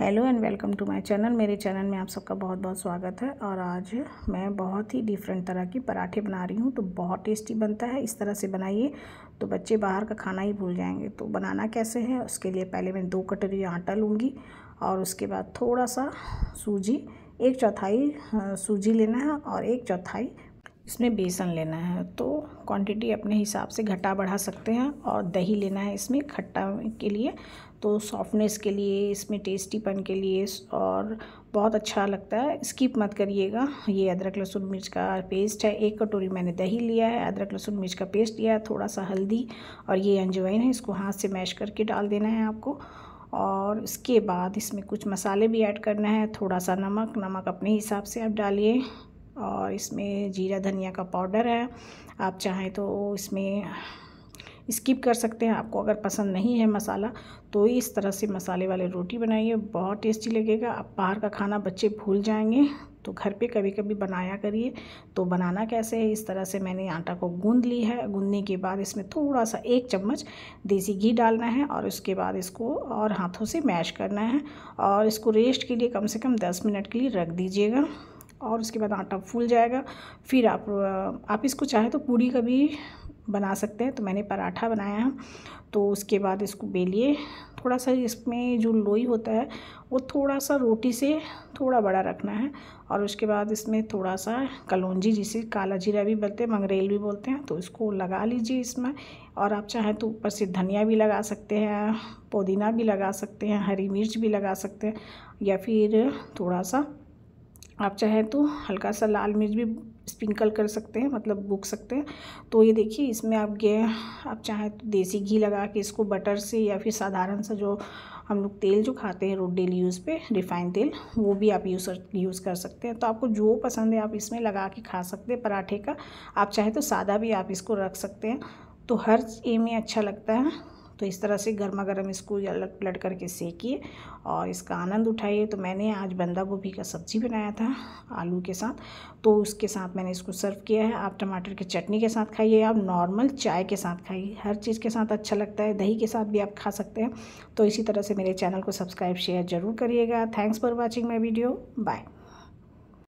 hello and welcome to my channel मेरे channel में आप सबका बहुत बहुत स्वागत है और आज मैं बहुत ही डिफरेंट तरह की पराठे बना रही हूँ तो बहुत टेस्टी बनता है इस तरह से बनाइए तो बच्चे बाहर का खाना ही भूल जाएंगे तो बनाना कैसे है उसके लिए पहले मैं दो कटोरी आटा लूँगी और उसके बाद थोड़ा सा सूजी एक चौथाई सूजी लेना है और एक चौथाई इसमें बेसन लेना है तो क्वांटिटी अपने हिसाब से घटा बढ़ा सकते हैं और दही लेना है इसमें खट्टा के लिए तो सॉफ्टनेस के लिए इसमें टेस्टीपन के लिए और बहुत अच्छा लगता है स्किप मत करिएगा ये अदरक लहसुन मिर्च का पेस्ट है एक कटोरी मैंने दही लिया है अदरक लहसुन मिर्च का पेस्ट लिया है थोड़ा सा हल्दी और ये अंजवाइन है इसको हाथ से मैश करके डाल देना है आपको और इसके बाद इसमें कुछ मसाले भी ऐड करना है थोड़ा सा नमक नमक अपने हिसाब से आप डालिए और इसमें जीरा धनिया का पाउडर है आप चाहें तो इसमें स्किप कर सकते हैं आपको अगर पसंद नहीं है मसाला तो इस तरह से मसाले वाले रोटी बनाइए बहुत टेस्टी लगेगा आप बाहर का खाना बच्चे भूल जाएंगे तो घर पे कभी कभी बनाया करिए तो बनाना कैसे है इस तरह से मैंने आटा को गूंद ली है गूंदने के बाद इसमें थोड़ा सा एक चम्मच देसी घी डालना है और उसके बाद इसको और हाथों से मैश करना है और इसको रेस्ट के लिए कम से कम दस मिनट के लिए रख दीजिएगा और उसके बाद आटा फूल जाएगा फिर आप आप इसको चाहे तो पूरी का भी बना सकते हैं तो मैंने पराठा बनाया है तो उसके बाद इसको बेलिए थोड़ा सा इसमें जो लोई होता है वो थोड़ा सा रोटी से थोड़ा बड़ा रखना है और उसके बाद इसमें थोड़ा सा कलौजी जिसे काला जीरा भी बोलते हैं मंगरेल भी बोलते हैं तो इसको लगा लीजिए इसमें और आप चाहें तो ऊपर से धनिया भी लगा सकते हैं पुदीना भी लगा सकते हैं हरी मिर्च भी लगा सकते हैं या फिर थोड़ा सा आप चाहें तो हल्का सा लाल मिर्च भी स्प्रिंकल कर सकते हैं मतलब भूख सकते हैं तो ये देखिए इसमें आप गे आप चाहें तो देसी घी लगा के इसको बटर से या फिर साधारण सा जो हम लोग तेल जो खाते हैं रोड डेली यूज़ पे रिफाइंड तेल वो भी आप यूज़ यूज़ कर सकते हैं तो आपको जो पसंद है आप इसमें लगा के खा सकते हैं पराठे का आप चाहे तो सादा भी आप इसको रख सकते हैं तो हर ए में अच्छा लगता है तो इस तरह से गर्मा गर्म इसको लट करके सेकिए और इसका आनंद उठाइए तो मैंने आज बंदा गोभी का सब्ज़ी बनाया था आलू के साथ तो उसके साथ मैंने इसको सर्व किया है आप टमाटर की चटनी के साथ खाइए आप नॉर्मल चाय के साथ खाइए हर चीज़ के साथ अच्छा लगता है दही के साथ भी आप खा सकते हैं तो इसी तरह से मेरे चैनल को सब्सक्राइब शेयर ज़रूर करिएगा thanks for watching my video bye